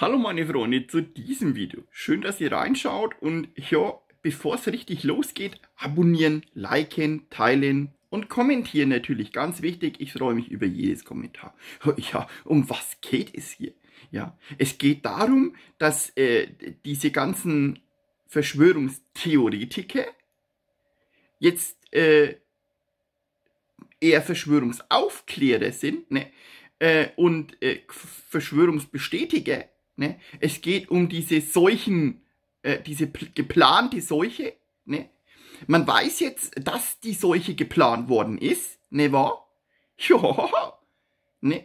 Hallo meine Freunde zu diesem Video. Schön, dass ihr reinschaut und ja, bevor es richtig losgeht, abonnieren, liken, teilen und kommentieren natürlich. Ganz wichtig, ich freue mich über jedes Kommentar. Ja, um was geht es hier? Ja, es geht darum, dass äh, diese ganzen Verschwörungstheoretiker jetzt äh, eher Verschwörungsaufklärer sind ne? äh, und äh, Verschwörungsbestätiger Ne? Es geht um diese Seuchen, äh, diese geplante Seuche. Ne? Man weiß jetzt, dass die Seuche geplant worden ist, ne wahr? Ja, ne?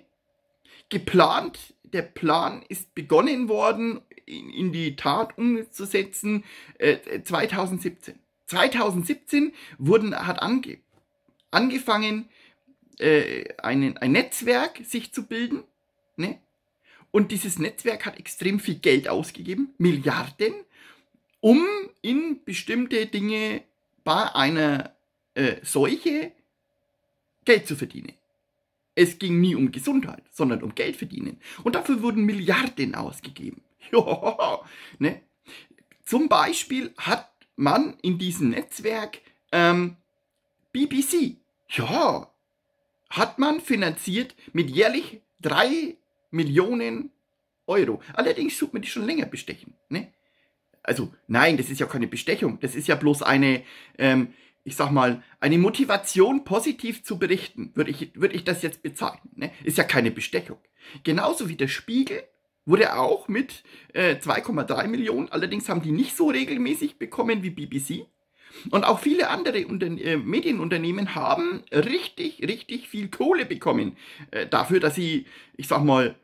Geplant, der Plan ist begonnen worden, in, in die Tat umzusetzen, äh, 2017. Äh, 2017 wurden, hat ange, angefangen, äh, einen, ein Netzwerk sich zu bilden, ne? Und dieses Netzwerk hat extrem viel Geld ausgegeben, Milliarden, um in bestimmte Dinge bei einer äh, Seuche Geld zu verdienen. Es ging nie um Gesundheit, sondern um Geld verdienen. Und dafür wurden Milliarden ausgegeben. Johoho, ne? Zum Beispiel hat man in diesem Netzwerk ähm, BBC. Ja, hat man finanziert mit jährlich drei Millionen Euro. Allerdings tut man die schon länger bestechen. Ne? Also nein, das ist ja keine Bestechung. Das ist ja bloß eine, ähm, ich sag mal, eine Motivation, positiv zu berichten. Würde ich, würde ich das jetzt bezeichnen. Ne? Ist ja keine Bestechung. Genauso wie der Spiegel wurde auch mit äh, 2,3 Millionen. Allerdings haben die nicht so regelmäßig bekommen wie BBC. Und auch viele andere Unter äh, Medienunternehmen haben richtig, richtig viel Kohle bekommen. Äh, dafür, dass sie, ich sag mal,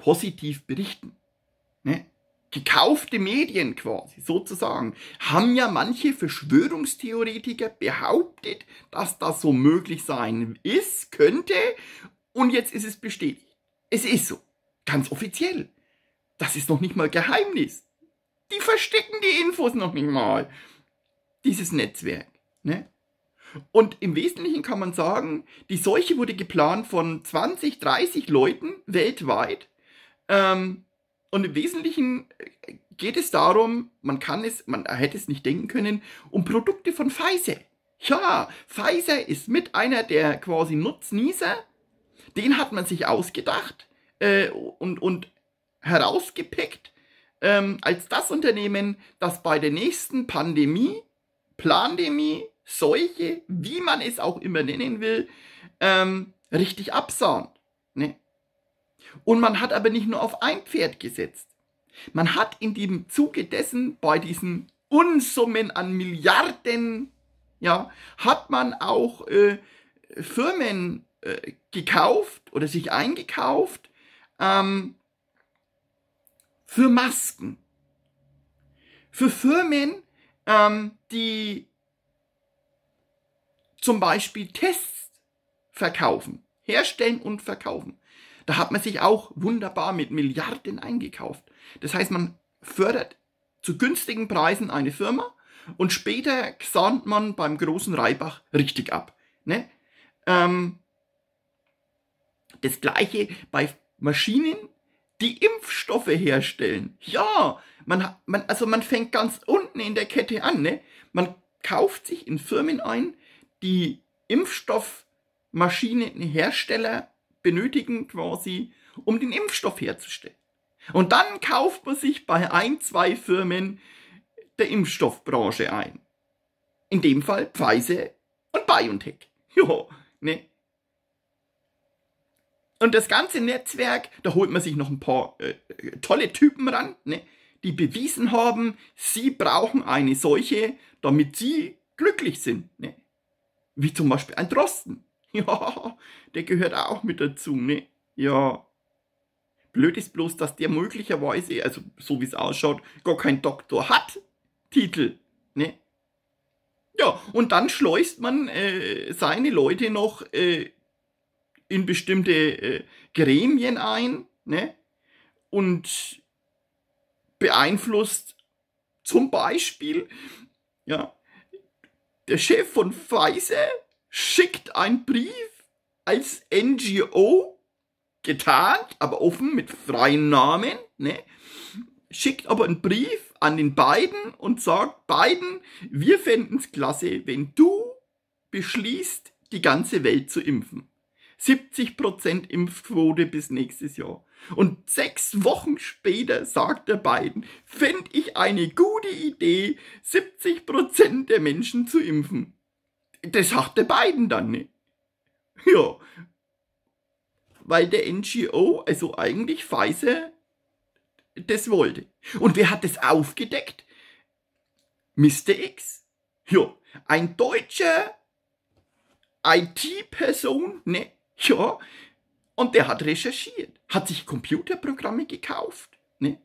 positiv berichten. Ne? Gekaufte Medien quasi, sozusagen, haben ja manche Verschwörungstheoretiker behauptet, dass das so möglich sein ist, könnte, und jetzt ist es bestätigt. Es ist so, ganz offiziell. Das ist noch nicht mal Geheimnis. Die verstecken die Infos noch nicht mal. Dieses Netzwerk. Ne? Und im Wesentlichen kann man sagen, die Seuche wurde geplant von 20, 30 Leuten weltweit ähm, und im Wesentlichen äh, geht es darum, man kann es, man hätte es nicht denken können, um Produkte von Pfizer. Ja, Pfizer ist mit einer der quasi Nutznießer. Den hat man sich ausgedacht äh, und, und herausgepickt ähm, als das Unternehmen, das bei der nächsten Pandemie, Plandemie, Seuche, wie man es auch immer nennen will, ähm, richtig absahnt. Und man hat aber nicht nur auf ein Pferd gesetzt. Man hat in dem Zuge dessen bei diesen Unsummen an Milliarden, ja, hat man auch äh, Firmen äh, gekauft oder sich eingekauft ähm, für Masken. Für Firmen, ähm, die zum Beispiel Tests verkaufen, herstellen und verkaufen. Da hat man sich auch wunderbar mit Milliarden eingekauft. Das heißt, man fördert zu günstigen Preisen eine Firma und später sandt man beim großen Reibach richtig ab. Ne? Ähm, das gleiche bei Maschinen, die Impfstoffe herstellen. Ja, man, man, also man fängt ganz unten in der Kette an. Ne? Man kauft sich in Firmen ein, die Impfstoffmaschinenhersteller benötigen quasi, um den Impfstoff herzustellen. Und dann kauft man sich bei ein, zwei Firmen der Impfstoffbranche ein. In dem Fall Pfizer und BioNTech. Jo, ne? Und das ganze Netzwerk, da holt man sich noch ein paar äh, äh tolle Typen ran, ne? die bewiesen haben, sie brauchen eine solche, damit sie glücklich sind. Ne? Wie zum Beispiel ein Drosten. Ja, der gehört auch mit dazu, ne? Ja. Blöd ist bloß, dass der möglicherweise, also so wie es ausschaut, gar kein Doktor hat. Titel, ne? Ja, und dann schleust man äh, seine Leute noch äh, in bestimmte äh, Gremien ein, ne? Und beeinflusst zum Beispiel, ja, der Chef von Pfizer schickt einen Brief als NGO getarnt, aber offen mit freien Namen, ne? schickt aber einen Brief an den beiden und sagt, beiden, wir fänden es klasse, wenn du beschließt, die ganze Welt zu impfen. 70% Impfquote bis nächstes Jahr. Und sechs Wochen später sagt der beiden, fände ich eine gute Idee, 70% der Menschen zu impfen. Das hat der beiden dann nicht. Ja. Weil der NGO, also eigentlich Pfizer, das wollte. Und wer hat das aufgedeckt? Mr. X. Ja, ein deutscher IT-Person, ne? Ja. Und der hat recherchiert, hat sich Computerprogramme gekauft, ne?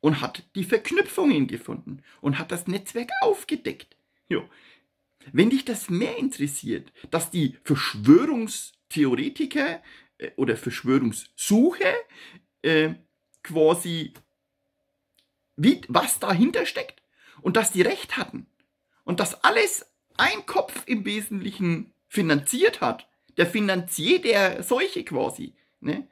Und hat die Verknüpfungen gefunden und hat das Netzwerk aufgedeckt. Ja. Wenn dich das mehr interessiert, dass die Verschwörungstheoretiker äh, oder Verschwörungssuche äh, quasi, wie, was dahinter steckt und dass die recht hatten und dass alles ein Kopf im Wesentlichen finanziert hat, der Finanzier der Seuche quasi, ne?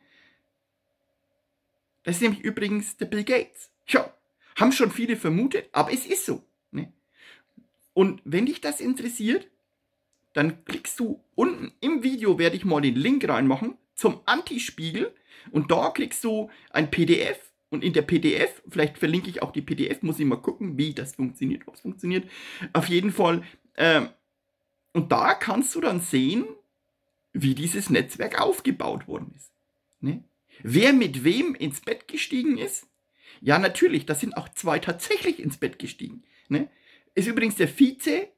Das ist nämlich übrigens der Bill Gates. Tja, haben schon viele vermutet, aber es ist so. Und wenn dich das interessiert, dann klickst du unten im Video, werde ich mal den Link reinmachen, zum Antispiegel. Und da kriegst du ein PDF. Und in der PDF, vielleicht verlinke ich auch die PDF, muss ich mal gucken, wie das funktioniert, ob es funktioniert. Auf jeden Fall. Ähm, und da kannst du dann sehen, wie dieses Netzwerk aufgebaut worden ist. Ne? Wer mit wem ins Bett gestiegen ist? Ja, natürlich, da sind auch zwei tatsächlich ins Bett gestiegen. Ne? ist übrigens der Vize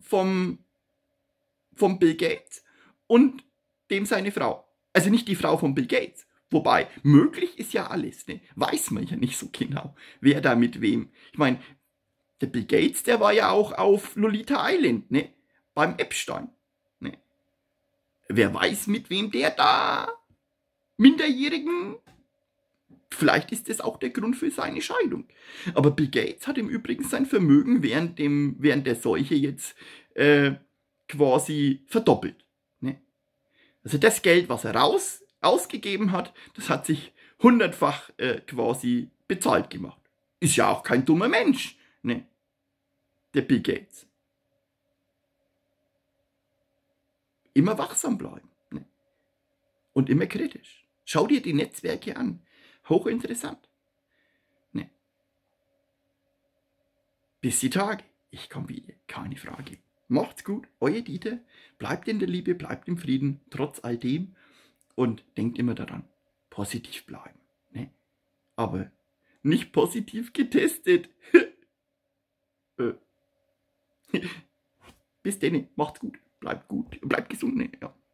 vom, vom Bill Gates und dem seine Frau. Also nicht die Frau von Bill Gates. Wobei, möglich ist ja alles, ne? Weiß man ja nicht so genau, wer da mit wem. Ich meine, der Bill Gates, der war ja auch auf Lolita Island, ne? Beim Epstein. Ne? Wer weiß, mit wem der da Minderjährigen Vielleicht ist das auch der Grund für seine Scheidung. Aber Bill Gates hat im Übrigen sein Vermögen während, dem, während der Seuche jetzt äh, quasi verdoppelt. Ne? Also das Geld, was er raus, ausgegeben hat, das hat sich hundertfach äh, quasi bezahlt gemacht. Ist ja auch kein dummer Mensch, ne? der Bill Gates. Immer wachsam bleiben ne? und immer kritisch. Schau dir die Netzwerke an. Hochinteressant. Ne. Bis die Tage. Ich komme wieder. Keine Frage. Macht's gut. Euer Dieter. Bleibt in der Liebe, bleibt im Frieden, trotz all dem. Und denkt immer daran, positiv bleiben. Ne? Aber nicht positiv getestet. Äh. Bis denn, macht's gut, bleibt gut, bleibt gesund. Ne? Ja.